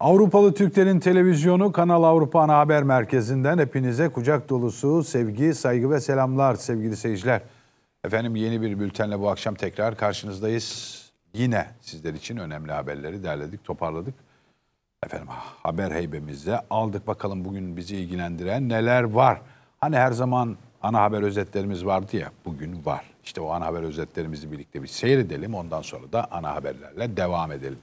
Avrupalı Türklerin televizyonu Kanal Avrupa Ana Haber Merkezi'nden hepinize kucak dolusu sevgi, saygı ve selamlar sevgili seyirciler. Efendim yeni bir bültenle bu akşam tekrar karşınızdayız. Yine sizler için önemli haberleri derledik, toparladık. Efendim haber heybemizde aldık bakalım bugün bizi ilgilendiren neler var. Hani her zaman ana haber özetlerimiz vardı ya bugün var. İşte o ana haber özetlerimizi birlikte bir seyredelim ondan sonra da ana haberlerle devam edelim.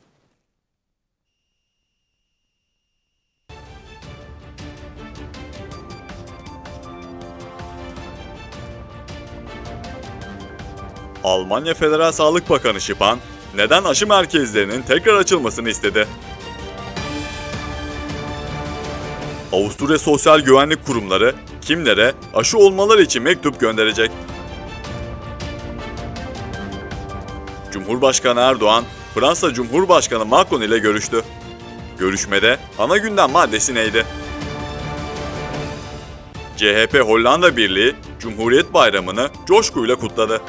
Almanya Federal Sağlık Bakanı Şipan, neden aşı merkezlerinin tekrar açılmasını istedi? Avusturya Sosyal Güvenlik Kurumları kimlere aşı olmaları için mektup gönderecek? Cumhurbaşkanı Erdoğan, Fransa Cumhurbaşkanı Macron ile görüştü. Görüşmede ana gündem maddesi neydi? CHP Hollanda Birliği Cumhuriyet Bayramı'nı coşkuyla kutladı.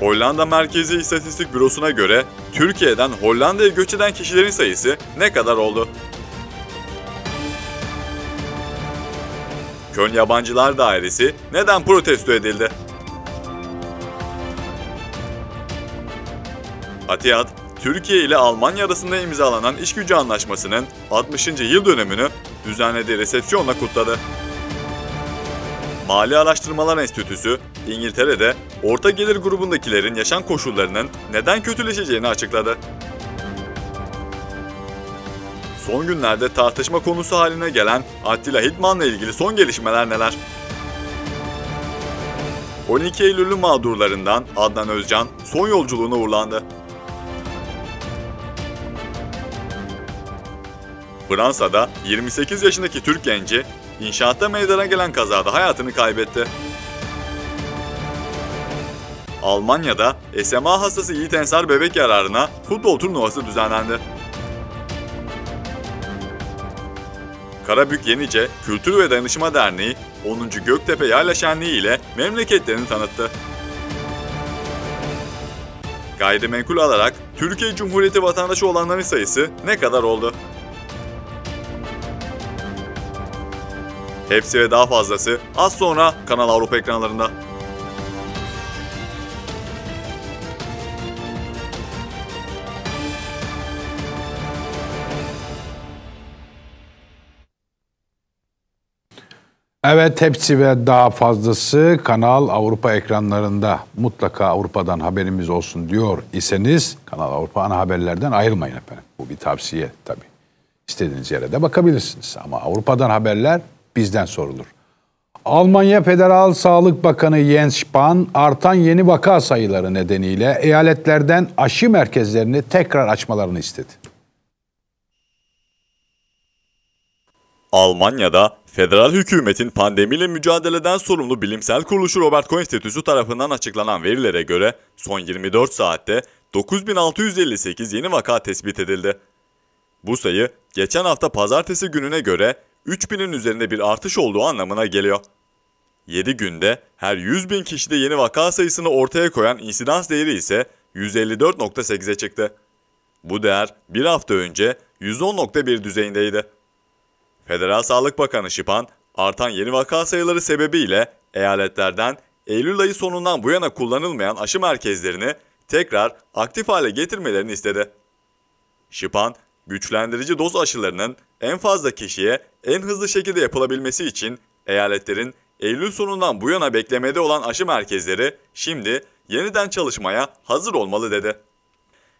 Hollanda Merkezi İstatistik Bürosu'na göre Türkiye'den Hollanda'ya göç eden kişilerin sayısı ne kadar oldu? Köln Yabancılar Dairesi neden protesto edildi? Atiyat, Türkiye ile Almanya arasında imzalanan işgücü anlaşmasının 60. yıl dönümünü düzenlediği resepsiyonla kutladı. Mali Araştırmalar Enstitüsü, İngiltere'de orta gelir grubundakilerin yaşam koşullarının neden kötüleşeceğini açıkladı. Son günlerde tartışma konusu haline gelen Attila Hitman'la ilgili son gelişmeler neler? 12 Eylül'ün mağdurlarından Adnan Özcan son yolculuğuna uğurlandı. Fransa'da 28 yaşındaki Türk genci İnşaatta meydana gelen kazada hayatını kaybetti. Almanya'da SMA hastası Yiğit Ensar bebek yararına futbol turnuvası düzenlendi. Karabük Yenice Kültür ve Danışma Derneği 10. Göktepe Yerleşenliği ile memleketlerini tanıttı. Gayrimenkul alarak Türkiye Cumhuriyeti vatandaşı olanların sayısı ne kadar oldu? Hepsi ve daha fazlası az sonra Kanal Avrupa ekranlarında. Evet hepsi ve daha fazlası Kanal Avrupa ekranlarında mutlaka Avrupa'dan haberimiz olsun diyor iseniz Kanal Avrupa ana haberlerden ayrılmayın efendim. Bu bir tavsiye tabii. İstediğiniz yere de bakabilirsiniz ama Avrupa'dan haberler bizden sorulur. Almanya Federal Sağlık Bakanı Jens Spahn artan yeni vaka sayıları nedeniyle eyaletlerden aşı merkezlerini tekrar açmalarını istedi. Almanya'da federal hükümetin pandemiyle mücadeleden sorumlu bilimsel kuruluşu Robert Koch Enstitüsü tarafından açıklanan verilere göre son 24 saatte 9658 yeni vaka tespit edildi. Bu sayı geçen hafta pazartesi gününe göre 3000'in üzerinde bir artış olduğu anlamına geliyor. 7 günde her 100 bin kişide yeni vaka sayısını ortaya koyan insidans değeri ise 154.8'e çıktı. Bu değer bir hafta önce 110.1 düzeyindeydi. Federal Sağlık Bakanı Şipan, artan yeni vaka sayıları sebebiyle eyaletlerden Eylül ayı sonundan bu yana kullanılmayan aşı merkezlerini tekrar aktif hale getirmelerini istedi. Şipan, güçlendirici doz aşılarının en fazla kişiye en hızlı şekilde yapılabilmesi için eyaletlerin Eylül sonundan bu yana beklemede olan aşı merkezleri şimdi yeniden çalışmaya hazır olmalı dedi.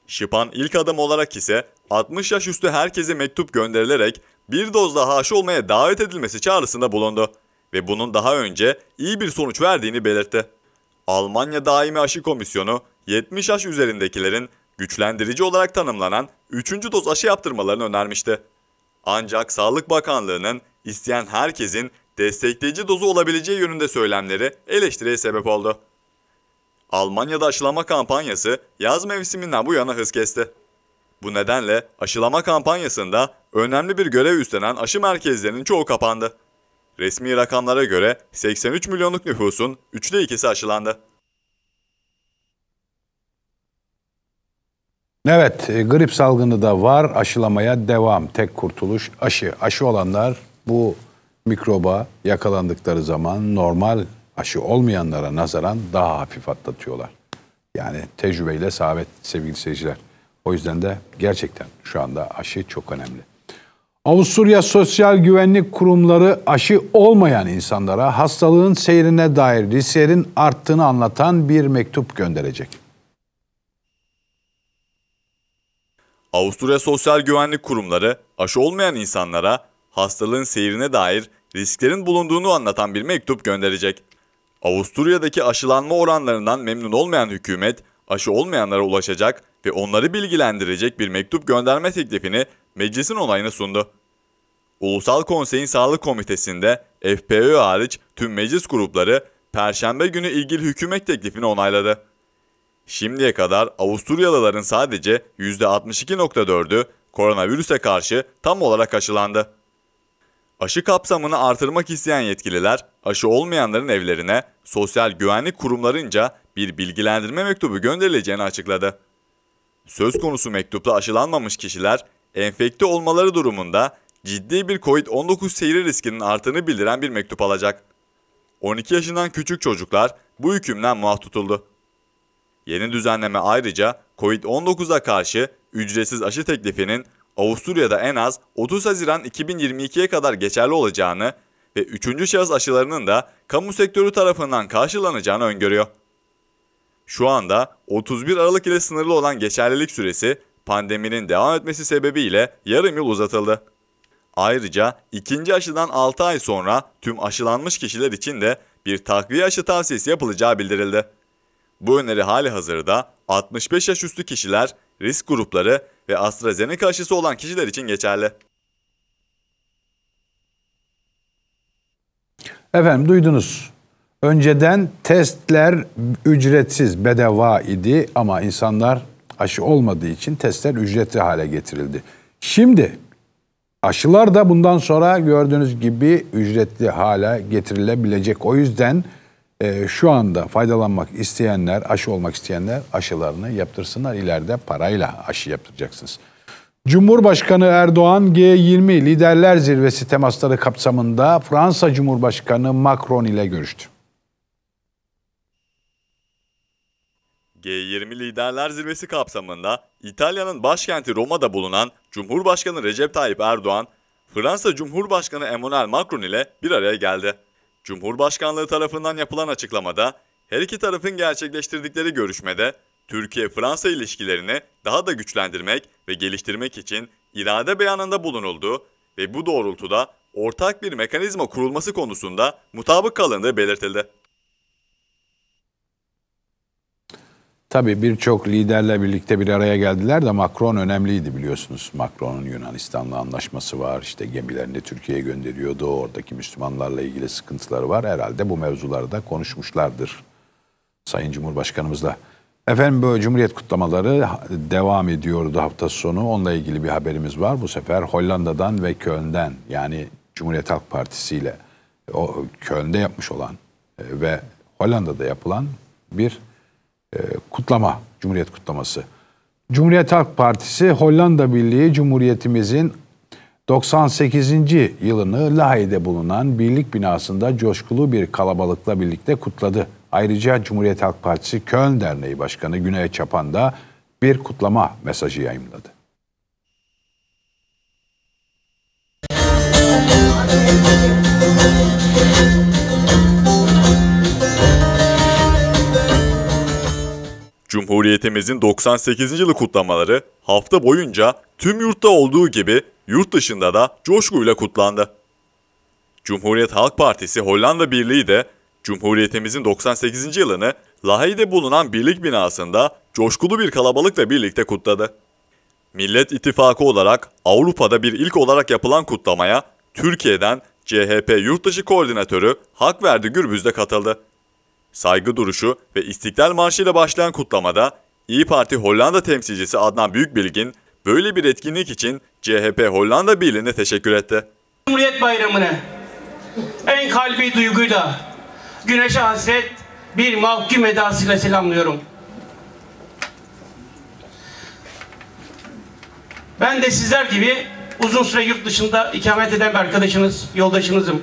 Şipan ilk adım olarak ise 60 yaş üstü herkese mektup gönderilerek bir doz daha aşı olmaya davet edilmesi çağrısında bulundu ve bunun daha önce iyi bir sonuç verdiğini belirtti. Almanya Daimi Aşı Komisyonu 70 yaş üzerindekilerin güçlendirici olarak tanımlanan 3. doz aşı yaptırmalarını önermişti. Ancak Sağlık Bakanlığı'nın isteyen herkesin destekleyici dozu olabileceği yönünde söylemleri eleştiriye sebep oldu. Almanya'da aşılama kampanyası yaz mevsiminden bu yana hız kesti. Bu nedenle aşılama kampanyasında önemli bir görev üstlenen aşı merkezlerinin çoğu kapandı. Resmi rakamlara göre 83 milyonluk nüfusun 3'te 2'si aşılandı. Evet, e, grip salgını da var. Aşılamaya devam. Tek kurtuluş aşı. Aşı olanlar bu mikroba yakalandıkları zaman normal aşı olmayanlara nazaran daha hafif atlatıyorlar. Yani tecrübeyle sabit sevgili seyirciler. O yüzden de gerçekten şu anda aşı çok önemli. Avusturya Sosyal Güvenlik Kurumları aşı olmayan insanlara hastalığın seyrine dair risklerin arttığını anlatan bir mektup gönderecek. Avusturya Sosyal Güvenlik Kurumları aşı olmayan insanlara hastalığın seyrine dair risklerin bulunduğunu anlatan bir mektup gönderecek. Avusturya'daki aşılanma oranlarından memnun olmayan hükümet aşı olmayanlara ulaşacak ve onları bilgilendirecek bir mektup gönderme teklifini meclisin onayına sundu. Ulusal Konsey'in Sağlık Komitesi'nde FPÖ hariç tüm meclis grupları Perşembe günü ilgili hükümet teklifini onayladı. Şimdiye kadar Avusturyalıların sadece %62.4'ü koronavirüse karşı tam olarak aşılandı. Aşı kapsamını artırmak isteyen yetkililer, aşı olmayanların evlerine sosyal güvenlik kurumlarınca bir bilgilendirme mektubu gönderileceğini açıkladı. Söz konusu mektupta aşılanmamış kişiler, enfekte olmaları durumunda ciddi bir COVID-19 seyri riskinin arttığını bildiren bir mektup alacak. 12 yaşından küçük çocuklar bu hükümden muaf tutuldu. Yeni düzenleme ayrıca COVID-19'a karşı ücretsiz aşı teklifinin Avusturya'da en az 30 Haziran 2022'ye kadar geçerli olacağını ve üçüncü şahıs aşılarının da kamu sektörü tarafından karşılanacağını öngörüyor. Şu anda 31 Aralık ile sınırlı olan geçerlilik süresi pandeminin devam etmesi sebebiyle yarım yıl uzatıldı. Ayrıca ikinci aşıdan 6 ay sonra tüm aşılanmış kişiler için de bir takviye aşı tavsiyesi yapılacağı bildirildi. Bu öneri hali hazırda 65 yaş üstü kişiler, risk grupları ve AstraZeneca aşısı olan kişiler için geçerli. Efendim duydunuz. Önceden testler ücretsiz, bedava idi ama insanlar aşı olmadığı için testler ücretli hale getirildi. Şimdi aşılar da bundan sonra gördüğünüz gibi ücretli hale getirilebilecek. O yüzden e, şu anda faydalanmak isteyenler, aşı olmak isteyenler aşılarını yaptırsınlar. İleride parayla aşı yaptıracaksınız. Cumhurbaşkanı Erdoğan G20 Liderler Zirvesi temasları kapsamında Fransa Cumhurbaşkanı Macron ile görüştü. G20 Liderler Zirvesi kapsamında İtalya'nın başkenti Roma'da bulunan Cumhurbaşkanı Recep Tayyip Erdoğan, Fransa Cumhurbaşkanı Emmanuel Macron ile bir araya geldi. Cumhurbaşkanlığı tarafından yapılan açıklamada her iki tarafın gerçekleştirdikleri görüşmede Türkiye-Fransa ilişkilerini daha da güçlendirmek ve geliştirmek için irade beyanında bulunuldu ve bu doğrultuda ortak bir mekanizma kurulması konusunda mutabık kalındığı belirtildi. Tabii birçok liderle birlikte bir araya geldiler de Macron önemliydi biliyorsunuz. Macron'un Yunanistan'la anlaşması var. İşte gemilerini Türkiye'ye gönderiyordu. Oradaki Müslümanlarla ilgili sıkıntıları var. Herhalde bu mevzuları da konuşmuşlardır Sayın Cumhurbaşkanımızla. Efendim böyle Cumhuriyet kutlamaları devam ediyordu hafta sonu. Onunla ilgili bir haberimiz var. Bu sefer Hollanda'dan ve Köln'den yani Cumhuriyet Halk Partisi ile o Köln'de yapmış olan e, ve Hollanda'da yapılan bir e, kutlama, Cumhuriyet kutlaması. Cumhuriyet Halk Partisi Hollanda Birliği Cumhuriyetimizin 98. yılını Lahey'de bulunan birlik binasında coşkulu bir kalabalıkla birlikte kutladı. Ayrıca Cumhuriyet Halk Partisi Köln Derneği Başkanı Güney Çapan da bir kutlama mesajı yayınladı. Müzik Cumhuriyetimizin 98. yılı kutlamaları hafta boyunca tüm yurtta olduğu gibi yurt dışında da coşkuyla kutlandı. Cumhuriyet Halk Partisi Hollanda Birliği de Cumhuriyetimizin 98. yılını Lahey'de bulunan birlik binasında coşkulu bir kalabalıkla birlikte kutladı. Millet İttifakı olarak Avrupa'da bir ilk olarak yapılan kutlamaya Türkiye'den CHP Yurtdışı Koordinatörü Hakverdi Gürbüz de katıldı. Saygı duruşu ve İstiklal Marşı ile başlayan kutlamada İyi Parti Hollanda temsilcisi Adnan Büyükbilgin böyle bir etkinlik için CHP Hollanda Birliği'ne teşekkür etti. Cumhuriyet Bayramı'nı en kalbi duyguyla güneşe hasret bir mahkum edasıyla selamlıyorum. Ben de sizler gibi uzun süre yurt dışında ikamet eden bir arkadaşınız, yoldaşınızım.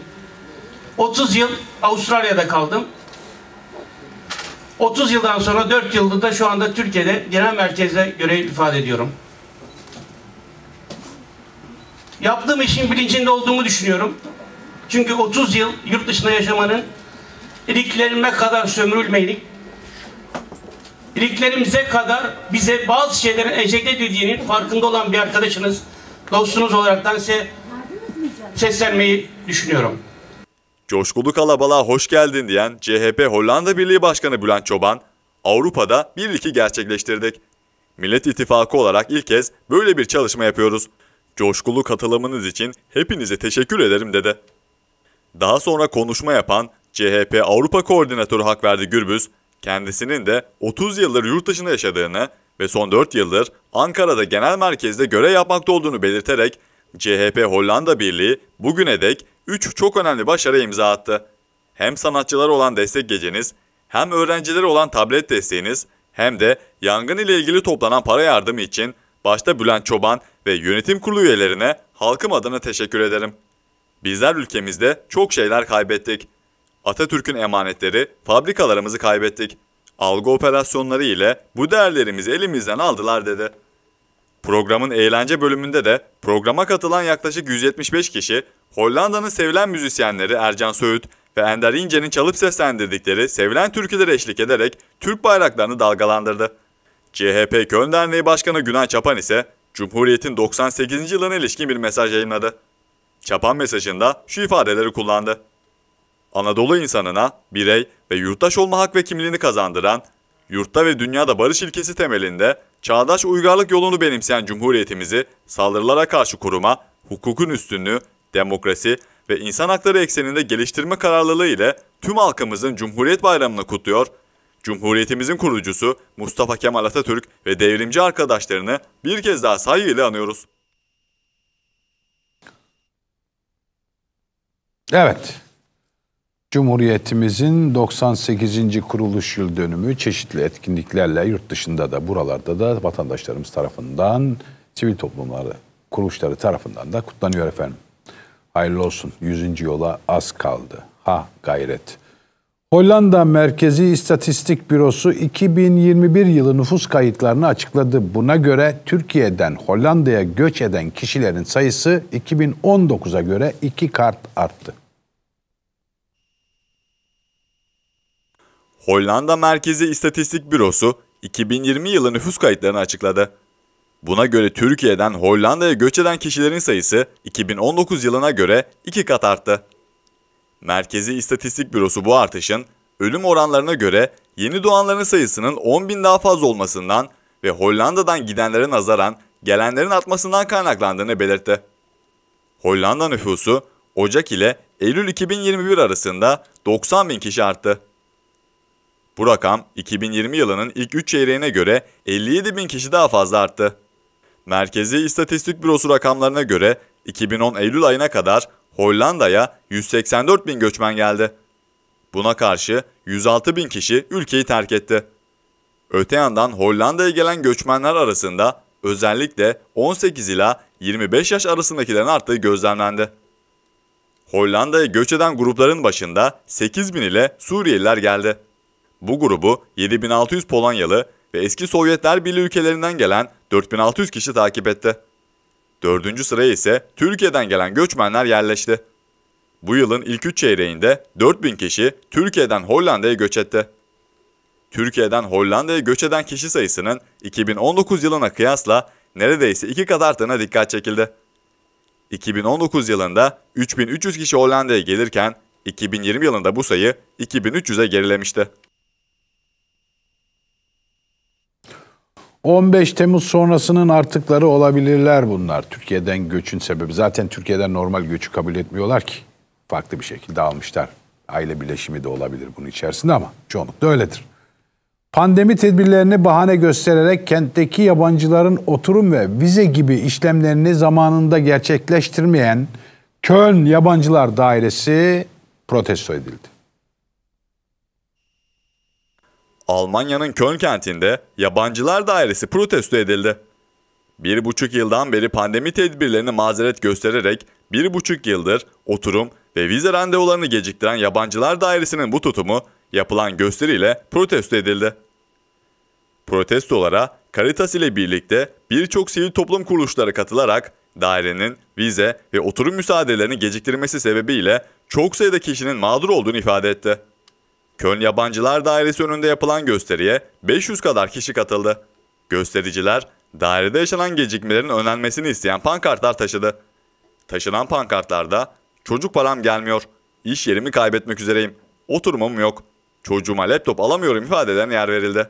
30 yıl Avustralya'da kaldım. 30 yıldan sonra 4 yıldır da şu anda Türkiye'de genel merkezde görev ifade ediyorum. Yaptığım işin bilincinde olduğumu düşünüyorum. Çünkü 30 yıl yurt dışında yaşamanın iliklerime kadar sömürülmeyelik, iliklerimize kadar bize bazı şeylerin ecekte edildiğinin farkında olan bir arkadaşınız, dostunuz olaraktan size seslenmeyi düşünüyorum. Coşkulu kalabalığa hoş geldin diyen CHP Hollanda Birliği Başkanı Bülent Çoban, Avrupa'da bir iki gerçekleştirdik. Millet İttifakı olarak ilk kez böyle bir çalışma yapıyoruz. Coşkulu katılımınız için hepinize teşekkür ederim dedi. Daha sonra konuşma yapan CHP Avrupa Koordinatörü Hakverdi Gürbüz, kendisinin de 30 yıldır yurt dışında yaşadığını ve son 4 yıldır Ankara'da genel merkezde görev yapmakta olduğunu belirterek CHP Hollanda Birliği bugüne dek 3 çok önemli başarı imza attı. Hem sanatçılara olan destek geceniz, hem öğrencilere olan tablet desteğiniz, hem de yangın ile ilgili toplanan para yardımı için başta Bülent Çoban ve yönetim kurulu üyelerine halkım adına teşekkür ederim. Bizler ülkemizde çok şeyler kaybettik. Atatürk'ün emanetleri, fabrikalarımızı kaybettik. Algı operasyonları ile bu değerlerimizi elimizden aldılar dedi. Programın eğlence bölümünde de programa katılan yaklaşık 175 kişi Hollanda'nın sevilen müzisyenleri Ercan Söğüt ve Ender İnce'nin çalıp seslendirdikleri sevilen türkülere eşlik ederek Türk bayraklarını dalgalandırdı. CHP Köln Derneği Başkanı Günay Çapan ise Cumhuriyet'in 98. yılına ilişkin bir mesaj yayınladı. Çapan mesajında şu ifadeleri kullandı. Anadolu insanına birey ve yurttaş olma hak ve kimliğini kazandıran, yurtta ve dünyada barış ilkesi temelinde çağdaş uygarlık yolunu benimseyen Cumhuriyetimizi saldırılara karşı koruma, hukukun üstünlüğü demokrasi ve insan hakları ekseninde geliştirme kararlılığı ile tüm halkımızın Cumhuriyet Bayramı'nı kutluyor, Cumhuriyetimizin kurucusu Mustafa Kemal Atatürk ve devrimci arkadaşlarını bir kez daha saygıyla anıyoruz. Evet. Cumhuriyetimizin 98. kuruluş yıl dönümü çeşitli etkinliklerle yurt dışında da buralarda da vatandaşlarımız tarafından, sivil toplumları kuruluşları tarafından da kutlanıyor efendim. Hayırlı olsun. Yüzüncü yola az kaldı. Ha gayret. Hollanda Merkezi İstatistik Bürosu 2021 yılı nüfus kayıtlarını açıkladı. Buna göre Türkiye'den Hollanda'ya göç eden kişilerin sayısı 2019'a göre iki kart arttı. Hollanda Merkezi İstatistik Bürosu 2020 yılı nüfus kayıtlarını açıkladı. Buna göre Türkiye'den Hollanda'ya göç eden kişilerin sayısı 2019 yılına göre 2 kat arttı. Merkezi İstatistik Bürosu bu artışın ölüm oranlarına göre yeni doğanların sayısının 10 bin daha fazla olmasından ve Hollanda'dan gidenlere nazaran gelenlerin artmasından kaynaklandığını belirtti. Hollanda nüfusu Ocak ile Eylül 2021 arasında 90 bin kişi arttı. Bu rakam 2020 yılının ilk 3 çeyreğine göre 57 bin kişi daha fazla arttı. Merkezi İstatistik Bürosu rakamlarına göre 2010 Eylül ayına kadar Hollanda'ya 184 bin göçmen geldi. Buna karşı 106 bin kişi ülkeyi terk etti. Öte yandan Hollanda'ya gelen göçmenler arasında özellikle 18 ila 25 yaş arasındakilerin arttığı gözlemlendi. Hollanda'ya göç eden grupların başında 8 bin ile Suriyeliler geldi. Bu grubu 7600 Polonyalı, ve eski Sovyetler Birliği ülkelerinden gelen 4600 kişi takip etti. Dördüncü sıraya ise Türkiye'den gelen göçmenler yerleşti. Bu yılın ilk üç çeyreğinde 4000 kişi Türkiye'den Hollanda'ya göç etti. Türkiye'den Hollanda'ya göç eden kişi sayısının 2019 yılına kıyasla neredeyse iki kat arttığına dikkat çekildi. 2019 yılında 3300 kişi Hollanda'ya gelirken 2020 yılında bu sayı 2300'e gerilemişti. 15 Temmuz sonrasının artıkları olabilirler bunlar. Türkiye'den göçün sebebi. Zaten Türkiye'den normal göçü kabul etmiyorlar ki. Farklı bir şekilde almışlar. Aile birleşimi de olabilir bunun içerisinde ama çoğunlukla öyledir. Pandemi tedbirlerini bahane göstererek kentteki yabancıların oturum ve vize gibi işlemlerini zamanında gerçekleştirmeyen Köln Yabancılar Dairesi protesto edildi. Almanya'nın Köln kentinde yabancılar dairesi protesto edildi. Bir buçuk yıldan beri pandemi tedbirlerini mazeret göstererek bir buçuk yıldır oturum ve vize randevularını geciktiren yabancılar dairesinin bu tutumu yapılan gösteriyle protesto edildi. Protestolara Caritas ile birlikte birçok sivil toplum kuruluşları katılarak dairenin vize ve oturum müsaadelerini geciktirmesi sebebiyle çok sayıda kişinin mağdur olduğunu ifade etti. Köln Yabancılar Dairesi önünde yapılan gösteriye 500 kadar kişi katıldı. Göstericiler dairede yaşanan gecikmelerin önlenmesini isteyen pankartlar taşıdı. Taşınan pankartlarda çocuk param gelmiyor, iş yerimi kaybetmek üzereyim, oturumum yok, çocuğuma laptop alamıyorum ifadeden yer verildi.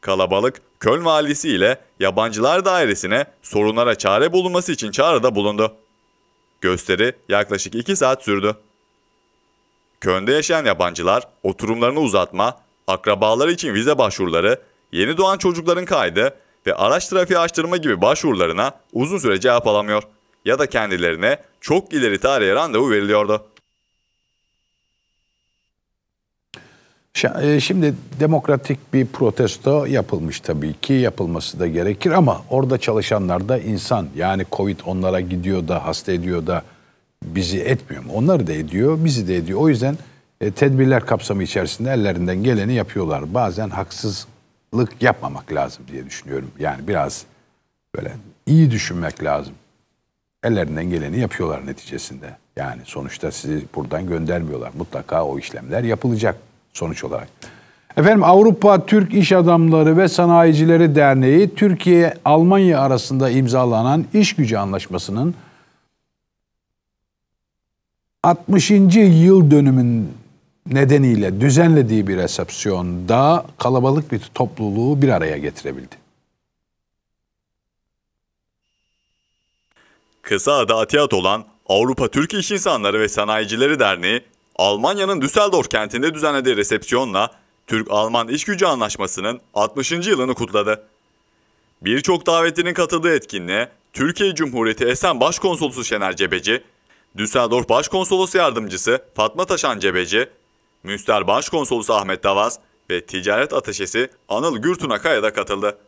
Kalabalık Köln valisi ile Yabancılar Dairesi'ne sorunlara çare bulunması için çağrıda bulundu. Gösteri yaklaşık 2 saat sürdü. Köln'de yaşayan yabancılar oturumlarını uzatma, akrabaları için vize başvuruları, yeni doğan çocukların kaydı ve araç trafiği açtırma gibi başvurularına uzun süre cevap alamıyor ya da kendilerine çok ileri tarihe randevu veriliyordu. E, şimdi demokratik bir protesto yapılmış tabii ki yapılması da gerekir ama orada çalışanlar da insan yani Covid onlara gidiyor da hasta ediyor da bizi etmiyor mu? Onları da ediyor, bizi de ediyor. O yüzden e, tedbirler kapsamı içerisinde ellerinden geleni yapıyorlar. Bazen haksızlık yapmamak lazım diye düşünüyorum. Yani biraz böyle iyi düşünmek lazım. Ellerinden geleni yapıyorlar neticesinde. Yani sonuçta sizi buradan göndermiyorlar. Mutlaka o işlemler yapılacak sonuç olarak. Efendim Avrupa Türk İş Adamları ve Sanayicileri Derneği Türkiye Almanya arasında imzalanan iş gücü anlaşmasının 60. yıl dönümün nedeniyle düzenlediği bir resepsiyonda kalabalık bir topluluğu bir araya getirebildi. Kısa adı Atiyat olan Avrupa Türk İş İnsanları ve Sanayicileri Derneği, Almanya'nın Düsseldorf kentinde düzenlediği resepsiyonla Türk-Alman İş Gücü Anlaşması'nın 60. yılını kutladı. Birçok davetinin katıldığı etkinliğe Türkiye Cumhuriyeti Esen Başkonsolosu Şener Cebeci, Düsseldorf Başkonsolosu Yardımcısı Fatma Taşan Cebeci, Münster Başkonsolosu Ahmet Davaz ve ticaret ateşesi Anıl Gürtunakaya da katıldı.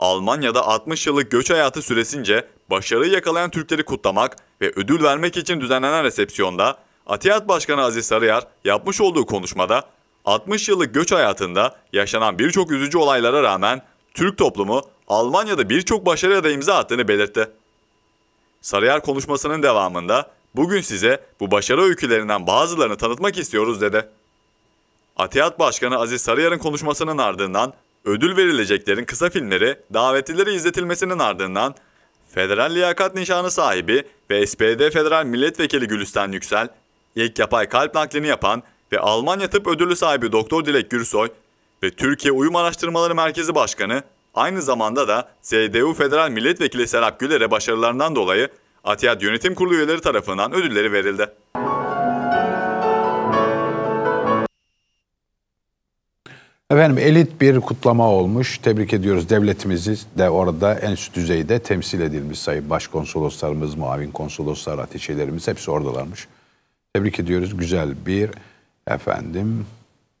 Almanya'da 60 yıllık göç hayatı süresince başarıyı yakalayan Türkleri kutlamak ve ödül vermek için düzenlenen resepsiyonda Atiyat Başkanı Aziz Sarıyar yapmış olduğu konuşmada 60 yıllık göç hayatında yaşanan birçok üzücü olaylara rağmen Türk toplumu Almanya'da birçok başarıya da imza attığını belirtti. Sarıyer konuşmasının devamında Bugün size bu başarı öykülerinden bazılarını tanıtmak istiyoruz dedi. Atiyat Başkanı Aziz Sarıyar'ın konuşmasının ardından ödül verileceklerin kısa filmleri davetlileri izletilmesinin ardından Federal Liyakat Nişanı sahibi ve SPD Federal Milletvekili Gülistan Yüksel, ilk yapay kalp naklini yapan ve Almanya Tıp Ödülü sahibi Doktor Dilek Gürsoy ve Türkiye Uyum Araştırmaları Merkezi Başkanı aynı zamanda da CDU Federal Milletvekili Serap Güler'e başarılarından dolayı Atiyat Yönetim Kurulu üyeleri tarafından ödülleri verildi. Efendim elit bir kutlama olmuş. Tebrik ediyoruz devletimizi de orada en üst düzeyde temsil edilmiş sayın başkonsoloslarımız, muavin konsoloslar, ateşelerimiz hepsi oradalarmış. Tebrik ediyoruz. Güzel bir efendim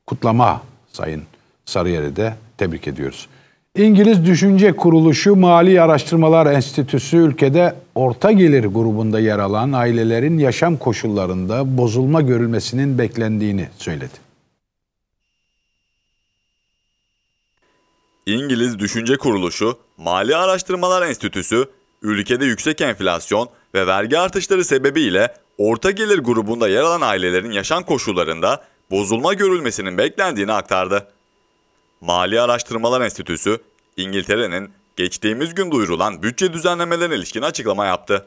kutlama sayın Sarıyer'i de tebrik ediyoruz. İngiliz Düşünce Kuruluşu Mali Araştırmalar Enstitüsü ülkede orta gelir grubunda yer alan ailelerin yaşam koşullarında bozulma görülmesinin beklendiğini söyledi. İngiliz Düşünce Kuruluşu Mali Araştırmalar Enstitüsü ülkede yüksek enflasyon ve vergi artışları sebebiyle orta gelir grubunda yer alan ailelerin yaşam koşullarında bozulma görülmesinin beklendiğini aktardı. Mali Araştırmalar Enstitüsü, İngiltere'nin geçtiğimiz gün duyurulan bütçe düzenlemelerine ilişkin açıklama yaptı.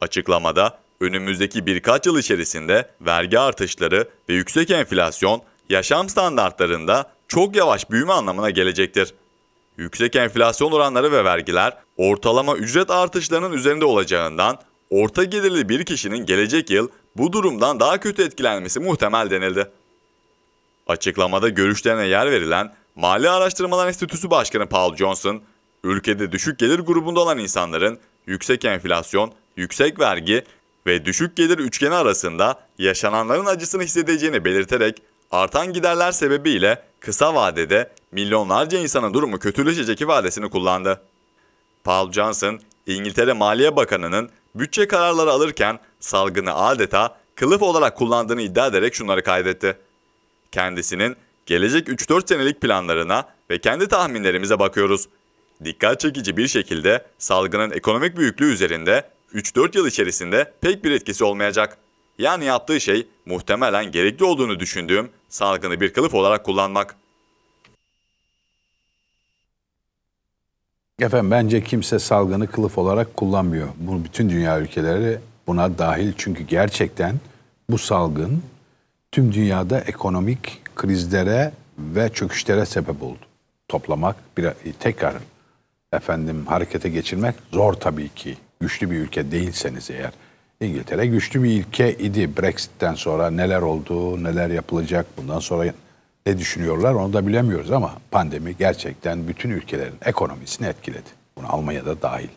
Açıklamada, önümüzdeki birkaç yıl içerisinde vergi artışları ve yüksek enflasyon, yaşam standartlarında çok yavaş büyüme anlamına gelecektir. Yüksek enflasyon oranları ve vergiler ortalama ücret artışlarının üzerinde olacağından orta gelirli bir kişinin gelecek yıl bu durumdan daha kötü etkilenmesi muhtemel denildi. Açıklamada görüşlerine yer verilen Mali Araştırmalar Enstitüsü Başkanı Paul Johnson, ülkede düşük gelir grubunda olan insanların yüksek enflasyon, yüksek vergi ve düşük gelir üçgeni arasında yaşananların acısını hissedeceğini belirterek artan giderler sebebiyle kısa vadede milyonlarca insanın durumu kötüleşecek ifadesini kullandı. Paul Johnson, İngiltere Maliye Bakanı'nın bütçe kararları alırken salgını adeta kılıf olarak kullandığını iddia ederek şunları kaydetti. Kendisinin gelecek 3-4 senelik planlarına ve kendi tahminlerimize bakıyoruz. Dikkat çekici bir şekilde salgının ekonomik büyüklüğü üzerinde 3-4 yıl içerisinde pek bir etkisi olmayacak. Yani yaptığı şey muhtemelen gerekli olduğunu düşündüğüm salgını bir kılıf olarak kullanmak. Efendim bence kimse salgını kılıf olarak kullanmıyor. Bu bütün dünya ülkeleri buna dahil çünkü gerçekten bu salgın tüm dünyada ekonomik krizlere ve çöküşlere sebep oldu. Toplamak, bir, tekrar efendim harekete geçirmek zor tabii ki. Güçlü bir ülke değilseniz eğer. İngiltere güçlü bir ülke idi Brexit'ten sonra neler oldu, neler yapılacak, bundan sonra ne düşünüyorlar onu da bilemiyoruz ama pandemi gerçekten bütün ülkelerin ekonomisini etkiledi. Bunu Almanya'da dahil.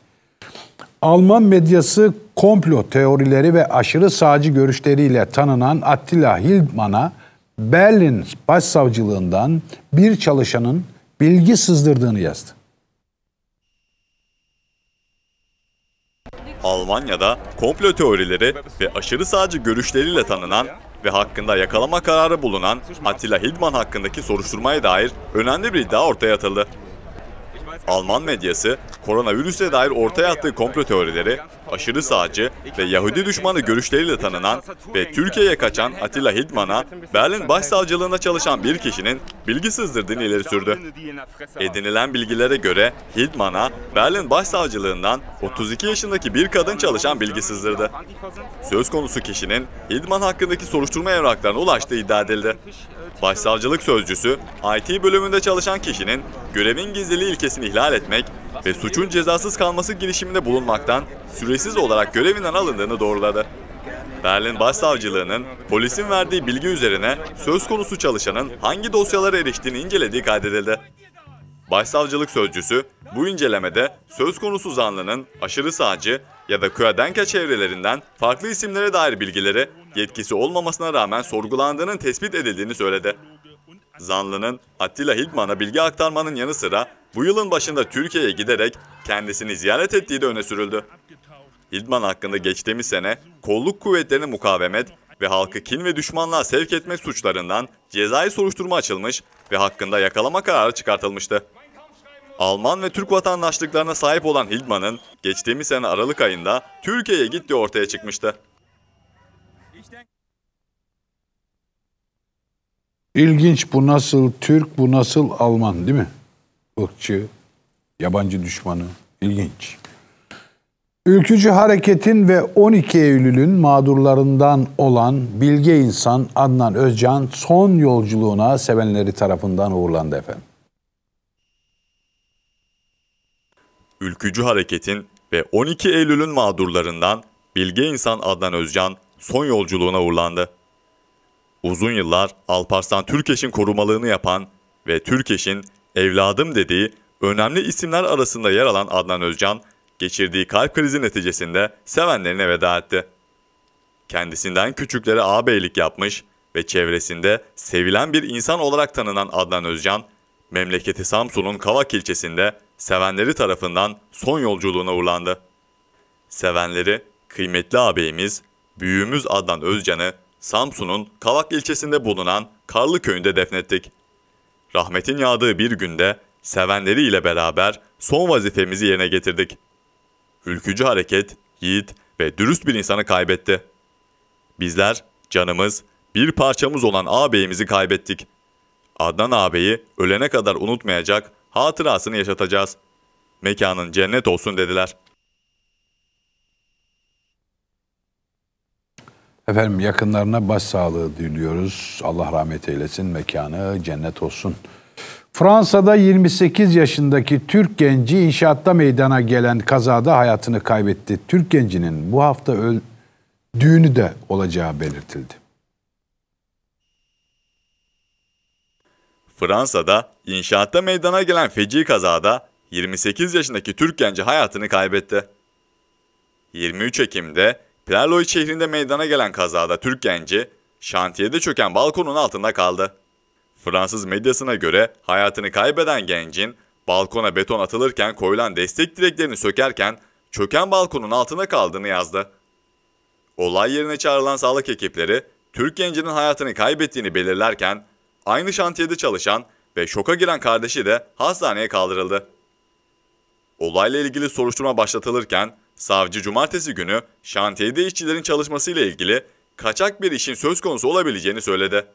Alman medyası komplo teorileri ve aşırı sağcı görüşleriyle tanınan Attila Hildman'a Berlin Başsavcılığından bir çalışanın bilgi sızdırdığını yazdı. Almanya'da komplo teorileri ve aşırı sağcı görüşleriyle tanınan ve hakkında yakalama kararı bulunan Attila Hildman hakkındaki soruşturmaya dair önemli bir iddia ortaya atıldı. Alman medyası koronavirüse dair ortaya attığı komplo teorileri, aşırı sağcı ve Yahudi düşmanı görüşleriyle tanınan ve Türkiye'ye kaçan Atilla Hildman'a Berlin Başsavcılığında çalışan bir kişinin bilgi sızdırdığını ileri sürdü. Edinilen bilgilere göre Hildman'a Berlin Başsavcılığından 32 yaşındaki bir kadın çalışan bilgi sızdırdı. Söz konusu kişinin Hildman hakkındaki soruşturma evraklarına ulaştığı iddia edildi. Başsavcılık sözcüsü, IT bölümünde çalışan kişinin görevin gizliliği ilkesini ihlal etmek ve suçun cezasız kalması girişiminde bulunmaktan süresiz olarak görevinden alındığını doğruladı. Berlin Başsavcılığı'nın polisin verdiği bilgi üzerine söz konusu çalışanın hangi dosyalara eriştiğini incelediği kaydedildi. Başsavcılık sözcüsü bu incelemede söz konusu zanlının aşırı sağcı ya da Küadenka çevrelerinden farklı isimlere dair bilgileri yetkisi olmamasına rağmen sorgulandığının tespit edildiğini söyledi. Zanlının Attila Hildman'a bilgi aktarmanın yanı sıra bu yılın başında Türkiye'ye giderek kendisini ziyaret ettiği de öne sürüldü. Hildman hakkında geçtiğimiz sene kolluk kuvvetlerine mukavemet ve halkı kin ve düşmanlığa sevk etmek suçlarından cezai soruşturma açılmış ve hakkında yakalama kararı çıkartılmıştı. Alman ve Türk vatandaşlıklarına sahip olan Hildman'ın geçtiğimiz sene Aralık ayında Türkiye'ye gittiği ortaya çıkmıştı. İlginç bu nasıl Türk, bu nasıl Alman değil mi? Irkçı, yabancı düşmanı. ilginç. Ülkücü hareketin ve 12 Eylül'ün mağdurlarından olan bilge insan Adnan Özcan son yolculuğuna sevenleri tarafından uğurlandı efendim. Ülkücü hareketin ve 12 Eylül'ün mağdurlarından bilge insan Adnan Özcan son yolculuğuna uğurlandı. Uzun yıllar Alparslan Türkeş'in korumalığını yapan ve Türkeş'in evladım dediği önemli isimler arasında yer alan Adnan Özcan, geçirdiği kalp krizi neticesinde sevenlerine veda etti. Kendisinden küçüklere ağabeylik yapmış ve çevresinde sevilen bir insan olarak tanınan Adnan Özcan, memleketi Samsun'un Kavak ilçesinde sevenleri tarafından son yolculuğuna uğurlandı. Sevenleri, kıymetli ağabeyimiz, büyüğümüz Adnan Özcan'ı Samsun'un Kavak ilçesinde bulunan Karlı köyünde defnettik. Rahmetin yağdığı bir günde sevenleriyle beraber son vazifemizi yerine getirdik. Ülkücü hareket, yiğit ve dürüst bir insanı kaybetti. Bizler canımız, bir parçamız olan ağabeyimizi kaybettik. Adnan ağabeyi ölene kadar unutmayacak, hatırasını yaşatacağız. Mekanın cennet olsun dediler.'' Efendim yakınlarına başsağlığı diliyoruz. Allah rahmet eylesin, mekanı cennet olsun. Fransa'da 28 yaşındaki Türk genci inşaatta meydana gelen kazada hayatını kaybetti. Türk gencinin bu hafta öldüğünü de olacağı belirtildi. Fransa'da inşaatta meydana gelen feci kazada 28 yaşındaki Türk genci hayatını kaybetti. 23 Ekim'de Prerloy şehrinde meydana gelen kazada Türk genci, şantiyede çöken balkonun altında kaldı. Fransız medyasına göre hayatını kaybeden gencin, balkona beton atılırken koyulan destek direklerini sökerken çöken balkonun altına kaldığını yazdı. Olay yerine çağrılan sağlık ekipleri, Türk gencinin hayatını kaybettiğini belirlerken, aynı şantiyede çalışan ve şoka giren kardeşi de hastaneye kaldırıldı. Olayla ilgili soruşturma başlatılırken Savcı cumartesi günü şantiyede işçilerin çalışmasıyla ilgili kaçak bir işin söz konusu olabileceğini söyledi.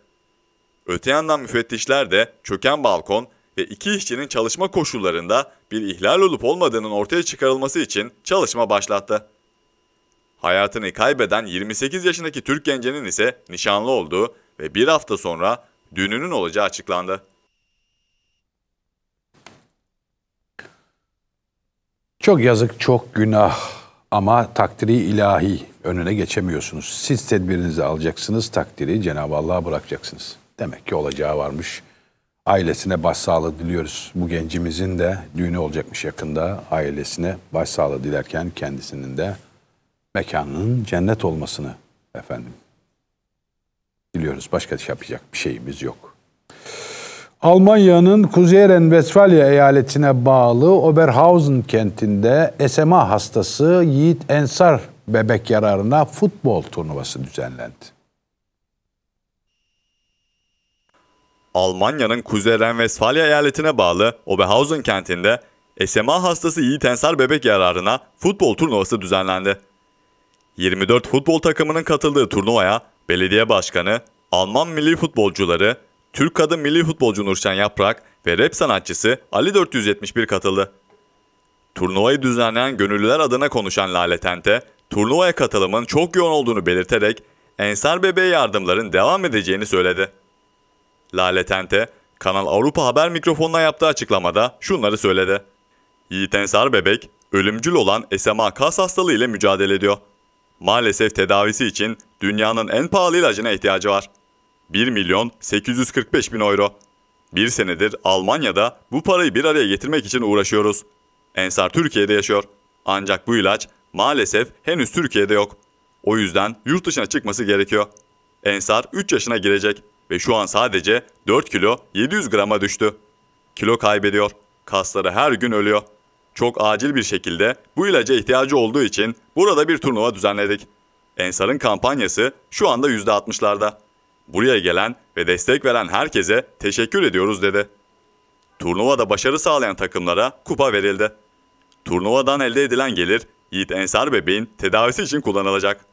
Öte yandan müfettişler de çöken balkon ve iki işçinin çalışma koşullarında bir ihlal olup olmadığının ortaya çıkarılması için çalışma başlattı. Hayatını kaybeden 28 yaşındaki Türk gencinin ise nişanlı olduğu ve bir hafta sonra düğününün olacağı açıklandı. Çok yazık, çok günah ama takdiri ilahi önüne geçemiyorsunuz. Siz tedbirinizi alacaksınız, takdiri Cenab-ı Allah'a bırakacaksınız. Demek ki olacağı varmış. Ailesine başsağlığı diliyoruz. Bu gencimizin de düğünü olacakmış yakında. Ailesine başsağlığı dilerken kendisinin de mekanının cennet olmasını efendim diliyoruz. Başka şey yapacak bir şeyimiz yok. Almanya'nın Kuzeyren Vesfalya eyaletine bağlı Oberhausen kentinde SMA hastası Yiğit Ensar bebek yararına futbol turnuvası düzenlendi. Almanya'nın Kuzey Renvestfalya eyaletine bağlı Oberhausen kentinde SMA hastası Yiğit Ensar bebek yararına futbol turnuvası düzenlendi. 24 futbol takımının katıldığı turnuvaya belediye başkanı, Alman milli futbolcuları, Türk kadın milli futbolcu Nurşen Yaprak ve rap sanatçısı Ali 471 katıldı. Turnuvayı düzenleyen gönüllüler adına konuşan Lale Tente, turnuvaya katılımın çok yoğun olduğunu belirterek Ensar Bebeğe yardımların devam edeceğini söyledi. Lale Tente, Kanal Avrupa Haber mikrofonuna yaptığı açıklamada şunları söyledi. Yiğit Ensar Bebek, ölümcül olan SMA kas hastalığı ile mücadele ediyor. Maalesef tedavisi için dünyanın en pahalı ilacına ihtiyacı var. 1 milyon 845 bin euro. Bir senedir Almanya'da bu parayı bir araya getirmek için uğraşıyoruz. Ensar Türkiye'de yaşıyor. Ancak bu ilaç maalesef henüz Türkiye'de yok. O yüzden yurt dışına çıkması gerekiyor. Ensar 3 yaşına girecek ve şu an sadece 4 kilo 700 grama düştü. Kilo kaybediyor. Kasları her gün ölüyor. Çok acil bir şekilde bu ilaca ihtiyacı olduğu için burada bir turnuva düzenledik. Ensar'ın kampanyası şu anda %60'larda. Buraya gelen ve destek veren herkese teşekkür ediyoruz dedi. Turnuvada başarı sağlayan takımlara kupa verildi. Turnuvadan elde edilen gelir Yiğit Ensar bebeğin tedavisi için kullanılacak.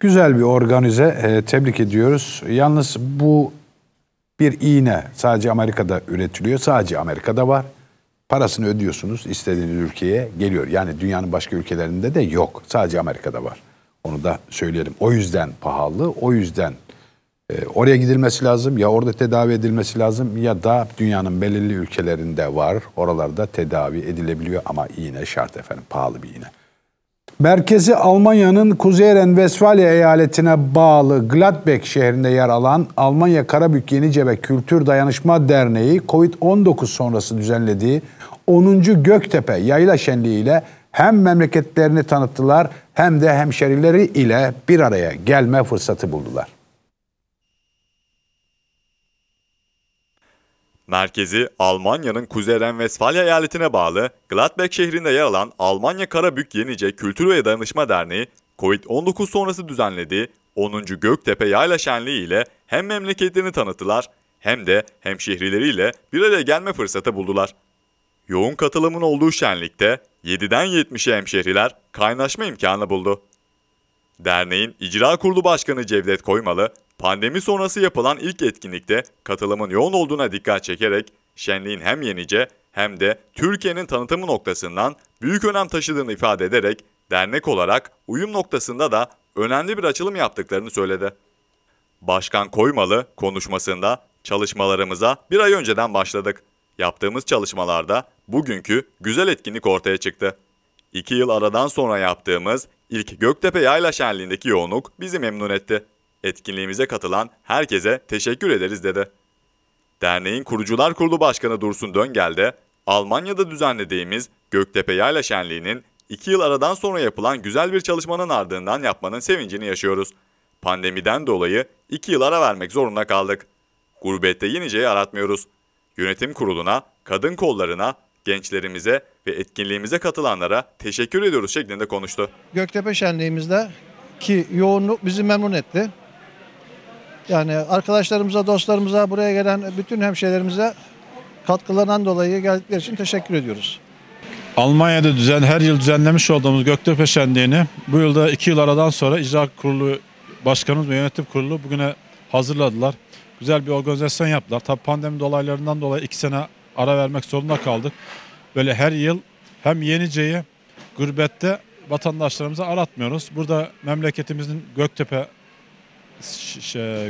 Güzel bir organize e, tebrik ediyoruz. Yalnız bu bir iğne sadece Amerika'da üretiliyor. Sadece Amerika'da var. Parasını ödüyorsunuz istediğiniz ülkeye geliyor. Yani dünyanın başka ülkelerinde de yok. Sadece Amerika'da var. Onu da söyleyelim. O yüzden pahalı, o yüzden e, oraya gidilmesi lazım. Ya orada tedavi edilmesi lazım ya da dünyanın belirli ülkelerinde var. Oralarda tedavi edilebiliyor ama iğne şart efendim, pahalı bir iğne. Merkezi Almanya'nın Kuzeyren Vesfalya eyaletine bağlı Gladbeck şehrinde yer alan Almanya Karabük Yenicebe Kültür Dayanışma Derneği COVID-19 sonrası düzenlediği 10. Göktepe Yayla Şenliği ile hem memleketlerini tanıttılar hem de hemşerileri ile bir araya gelme fırsatı buldular. Merkezi Almanya'nın Kuzey Renvestfalya eyaletine bağlı Gladbeck şehrinde yer alan Almanya Karabük Yenice Kültür ve Dayanışma Derneği, Covid-19 sonrası düzenlediği 10. Göktepe Yayla Şenliği ile hem memleketlerini tanıttılar hem de hemşehrileriyle bir araya gelme fırsatı buldular. Yoğun katılımın olduğu şenlikte 7'den 70'e hemşehriler kaynaşma imkanı buldu. Derneğin icra Kurulu Başkanı Cevdet Koymalı, pandemi sonrası yapılan ilk etkinlikte katılımın yoğun olduğuna dikkat çekerek şenliğin hem yenice hem de Türkiye'nin tanıtımı noktasından büyük önem taşıdığını ifade ederek dernek olarak uyum noktasında da önemli bir açılım yaptıklarını söyledi. Başkan Koymalı konuşmasında çalışmalarımıza bir ay önceden başladık. Yaptığımız çalışmalarda bugünkü güzel etkinlik ortaya çıktı. İki yıl aradan sonra yaptığımız ilk Göktepe Yayla Şenliği'ndeki yoğunluk bizi memnun etti. Etkinliğimize katılan herkese teşekkür ederiz dedi. Derneğin Kurucular Kurulu Başkanı Dursun Döngel de Almanya'da düzenlediğimiz Göktepe Yayla Şenliği'nin iki yıl aradan sonra yapılan güzel bir çalışmanın ardından yapmanın sevincini yaşıyoruz. Pandemiden dolayı iki yıl ara vermek zorunda kaldık. Gurbette yenice aratmıyoruz. Yönetim kuruluna, kadın kollarına, gençlerimize ve etkinliğimize katılanlara teşekkür ediyoruz şeklinde konuştu. Göktepe Şenliğimizde ki yoğunluk bizi memnun etti. Yani arkadaşlarımıza, dostlarımıza, buraya gelen bütün hemşehrilerimize katkılarından dolayı geldikleri için teşekkür ediyoruz. Almanya'da düzen, her yıl düzenlemiş olduğumuz Göktepe Şenliği'ni bu yılda iki yıl aradan sonra icra kurulu başkanımız ve yönetim kurulu bugüne hazırladılar güzel bir organizasyon yaptılar. Tabii pandemi dolaylarından dolayı iki sene ara vermek zorunda kaldık. Böyle her yıl hem Yenice'yi gurbette vatandaşlarımıza aratmıyoruz. Burada memleketimizin Göktepe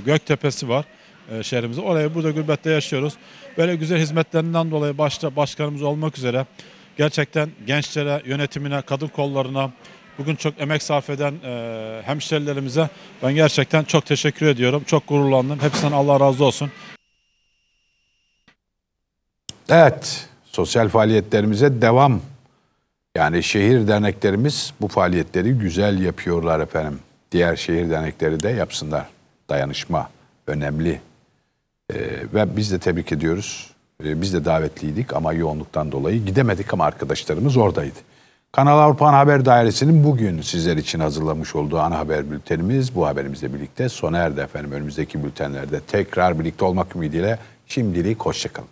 Göktepe'si var e, şehrimizi. Orayı burada gurbette yaşıyoruz. Böyle güzel hizmetlerinden dolayı başta başkanımız olmak üzere gerçekten gençlere, yönetimine, kadın kollarına, bugün çok emek sarf eden e, hemşerilerimize ben gerçekten çok teşekkür ediyorum. Çok gururlandım. Hepsinden Allah razı olsun. Evet, sosyal faaliyetlerimize devam. Yani şehir derneklerimiz bu faaliyetleri güzel yapıyorlar efendim. Diğer şehir dernekleri de yapsınlar. Dayanışma önemli. Ee, ve biz de tebrik ediyoruz. Ee, biz de davetliydik ama yoğunluktan dolayı gidemedik ama arkadaşlarımız oradaydı. Kanal Avrupa'nın haber dairesinin bugün sizler için hazırlamış olduğu ana haber bültenimiz bu haberimizle birlikte sona erdi efendim. Önümüzdeki bültenlerde tekrar birlikte olmak ümidiyle şimdilik hoşçakalın.